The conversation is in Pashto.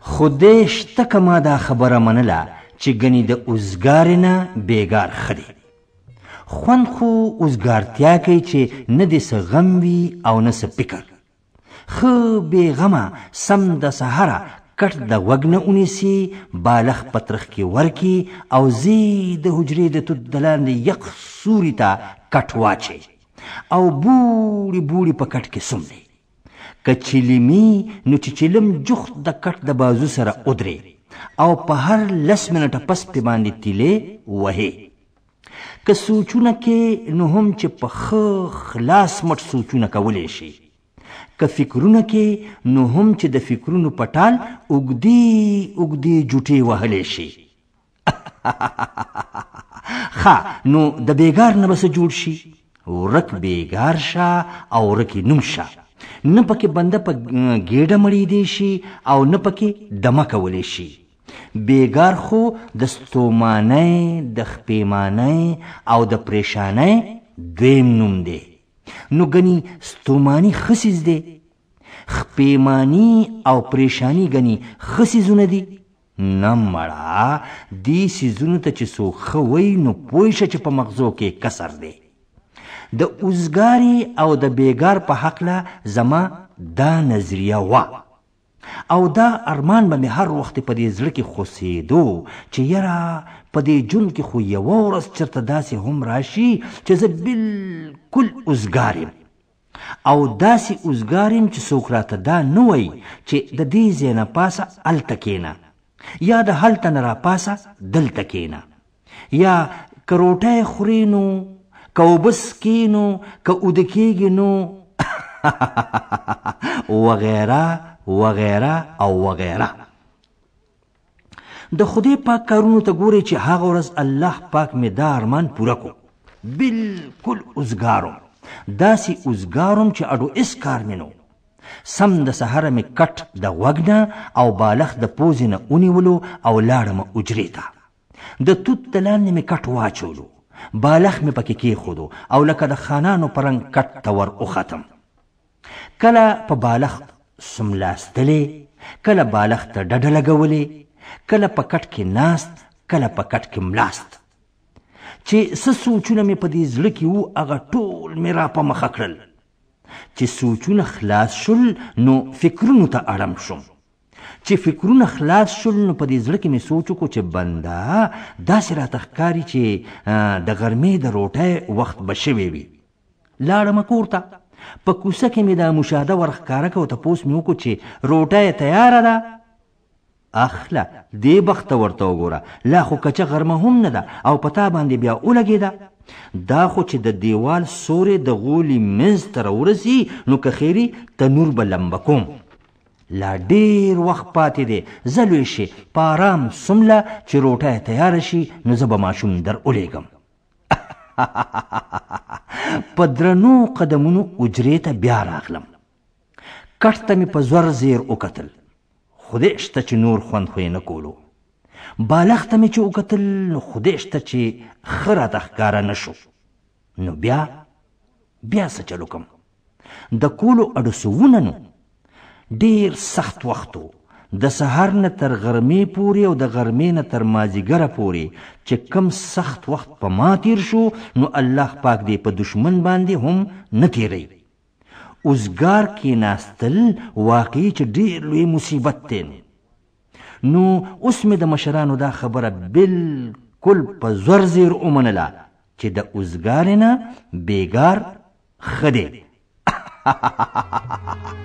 خدای شته کما دا خبره منله چې غني د اوزګار نه بیګار خدي خون خو اوزګارتیا کوي چې نه دې غم وي او نه څه فکر خو بی غمه سم د سهارا کټ د وګنه اونیسی بالغ پترخ کې ورکی او زی د حجرې د تد دلان یق سوري تا کټ واچي او بوړي بوړي په کټ کې سم دی کچلیمی نو چې چلم جخت د کټ د بازو سره ودرې او په هر لس منټه پس په باندې تیلې وهې که سوچونه کې نو هم چې په خلاص مټ سوچونه کولې شي که فکرونه کې نو هم چې د فکرونو پټال اوګدي اوګدي جټي وهلې شي خا نو د بیګار نه بس جوړ شي ورک بیګار شا او رکی نمشه نه پکې بنده په ګېډه مړې دی شي او نه پکې دمه کولې شي بیګار خو د ستومانه د خپېمانه او د پریشانه دویم نوم دی نو ګني ستومانی خسیز دی خپېمانی او پریشانی ګني خسیزونه دي نه مړه دې سيزونو ته چې سو خوي نو پوي چې په مغزو کې کسر دی د اوزګاری او د بیګار په حق له زما دا نظریه وا او دا ارمان به مې هر وخت په دې زړه کې خوسېدو چې یاره په دې جون کې خو یوه ورځ چېرته داسې هم راشي چې زه بالکل اوزګار یم او داسې اوزګار یم چې څوک راته دا نه وایي چې د دې ځای نه پاسه هلته کښېنه یا د هلته نه راپاسه دلته کښېنه یا که روټۍ خورې نو که وبس کینو که اوده کیږي نو وغیره وغیره او وغیره د خدای پاک کارونو ته ګوري چې هغه ورځ الله پاک می دا ارمان پوره کو بالکل اوزګارم داسې اوزګارم چې اډو اس کار مینو سم د سهار می کټ د وګنه او بالغ د پوزینه اونیولو او لاړم اجری ته د توت تلان می کټ واچولو بالخ مې پکې کېښودو او لکه د خانانو په رنګ کټ ته ور وختم کله په بالخ سملاستلې کله بالخ ته ډډه لګولې کله په کټ کې ناست کله په کټ کې ملاست چې څه سوچونه مې په دې زړه کې وو هغه ټول مې را په مخه کړل چې سوچونه خلاص شول نو فکرونو ته اړم شوم چې فکرونه خلاص شول نو په دې زړه کې مې سوچ وکړو چې بندا داسې راته ښکاري چې د غرمې د روټۍ وخت به شوی وي لاړم کور ته په کوڅه کې مې دا مشاهده ورښکاره کړه او تپوس مې وکړو چې روټۍ تیاره ده اخله دې بخت ورته وګوره لا خو کچه غرمه هم نه ده او پتا باندې بیا ولګېده دا خو چې د دیوال سورې د غولي منځ ته راورسي نو که خیري تنور به لمبه کوم لا ډیر وخت پاتې دی زلوي شي پارام سمله چې روټه تیار شي نو زه به ماشوم در اولېګم په درنو قدمونو اجرې ته بیا راغلم کټ ته مې په زور زیر وکتل خدای شته چې نور خوند خو نه کولو بالښت مې چې وکتل نو خدای شته چې ښه راته ښکاره نه شو نو بیا بیا څه چل وکړم د کولو اډو سوونه نو ډیر سخت وختو د سحر نه تر غرمې پورې او د غرمې نه تر مازیګره پورې چې کم سخت وخت په ما تیر شو نو الله پاک دې په دشمن باندې هم نه تیری اوزګار کې ناستل واقعي چې ډیر لوی مصیبت دی نو اوس مې د مشرانو دا خبره بالکل په زور زیر ومنله چې د اوزګار نه بیګار خدي